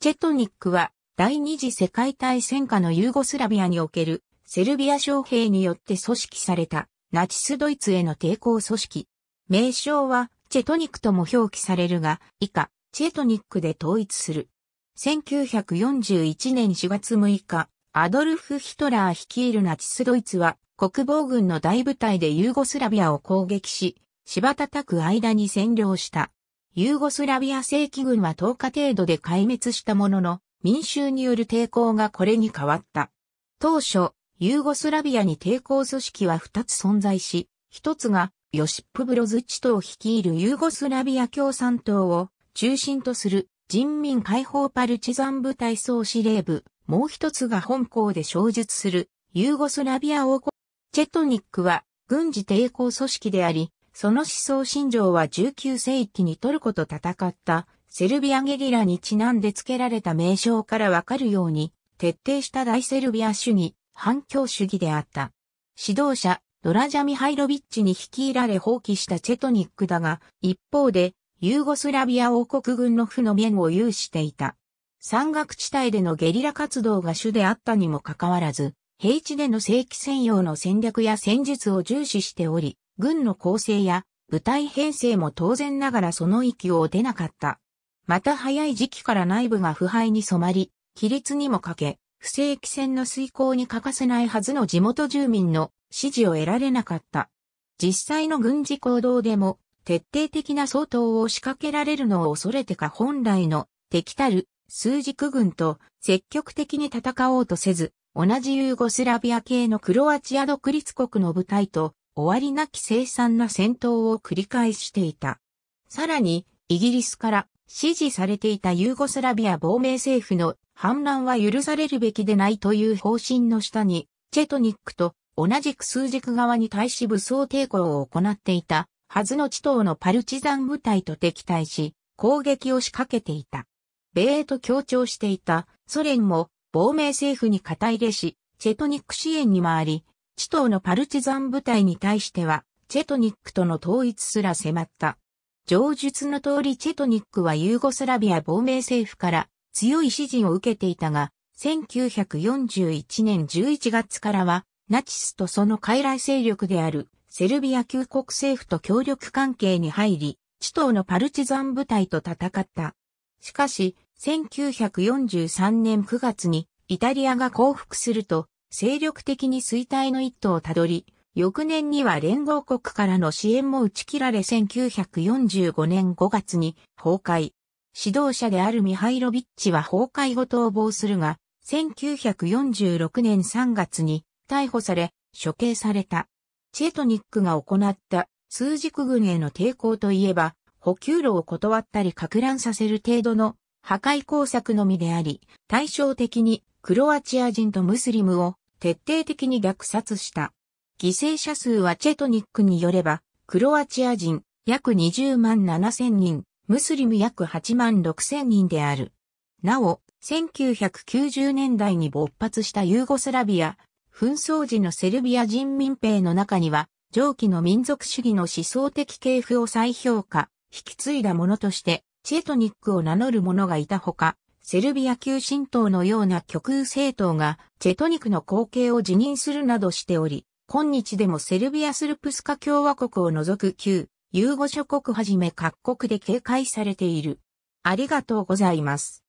チェトニックは第二次世界大戦下のユーゴスラビアにおけるセルビア将兵によって組織されたナチスドイツへの抵抗組織。名称はチェトニックとも表記されるが、以下、チェトニックで統一する。1941年4月6日、アドルフ・ヒトラー率いるナチスドイツは国防軍の大部隊でユーゴスラビアを攻撃し、柴叩く間に占領した。ユーゴスラビア正規軍は10日程度で壊滅したものの、民衆による抵抗がこれに変わった。当初、ユーゴスラビアに抵抗組織は2つ存在し、1つがヨシップ・ブロズチトを率いるユーゴスラビア共産党を中心とする人民解放パルチザン部隊総司令部、もう一つが本校で衝述するユーゴスラビア王国。チェトニックは軍事抵抗組織であり、その思想信条は19世紀にトルコと戦ったセルビアゲリラにちなんで付けられた名称からわかるように、徹底した大セルビア主義、反共主義であった。指導者、ドラジャミハイロビッチに率いられ放棄したチェトニックだが、一方で、ユーゴスラビア王国軍の負の面を有していた。山岳地帯でのゲリラ活動が主であったにもかかわらず、平地での正規専用の戦略や戦術を重視しており、軍の構成や部隊編成も当然ながらその域を出なかった。また早い時期から内部が腐敗に染まり、規律にも欠け、不正規戦の遂行に欠かせないはずの地元住民の支持を得られなかった。実際の軍事行動でも、徹底的な相当を仕掛けられるのを恐れてか本来の敵たる数軸軍と積極的に戦おうとせず、同じユーゴスラビア系のクロアチア独立国の部隊と終わりなき凄惨な戦闘を繰り返していた。さらに、イギリスから支持されていたユーゴスラビア亡命政府の反乱は許されるべきでないという方針の下に、チェトニックと同じく数軸側に対し武装抵抗を行っていたはずの地頭のパルチザン部隊と敵対し、攻撃を仕掛けていた。米英と協調していたソ連も亡命政府に肩入れし、チェトニック支援に回り、地頭のパルチザン部隊に対しては、チェトニックとの統一すら迫った。上述の通りチェトニックはユーゴスラビア亡命政府から強い支持を受けていたが、1941年11月からは、ナチスとその傀儡勢力であるセルビア旧国政府と協力関係に入り、地頭のパルチザン部隊と戦った。しかし、1943年9月にイタリアが降伏すると、精力的に衰退の一途をたどり、翌年には連合国からの支援も打ち切られ1945年5月に崩壊。指導者であるミハイロビッチは崩壊後逃亡するが、1946年3月に逮捕され、処刑された。チェトニックが行った数軸軍への抵抗といえば、補給路を断ったり拡乱させる程度の破壊工作のみであり、対照的にクロアチア人とムスリムを徹底的に虐殺した。犠牲者数はチェトニックによれば、クロアチア人約20万7千人、ムスリム約8万6千人である。なお、1990年代に勃発したユーゴスラビア、紛争時のセルビア人民兵の中には、上記の民族主義の思想的系譜を再評価、引き継いだ者として、チェトニックを名乗る者がいたほか、セルビア旧進党のような極右政党がチェトニクの後継を辞任するなどしており、今日でもセルビアスルプスカ共和国を除く旧、ユーゴ諸国はじめ各国で警戒されている。ありがとうございます。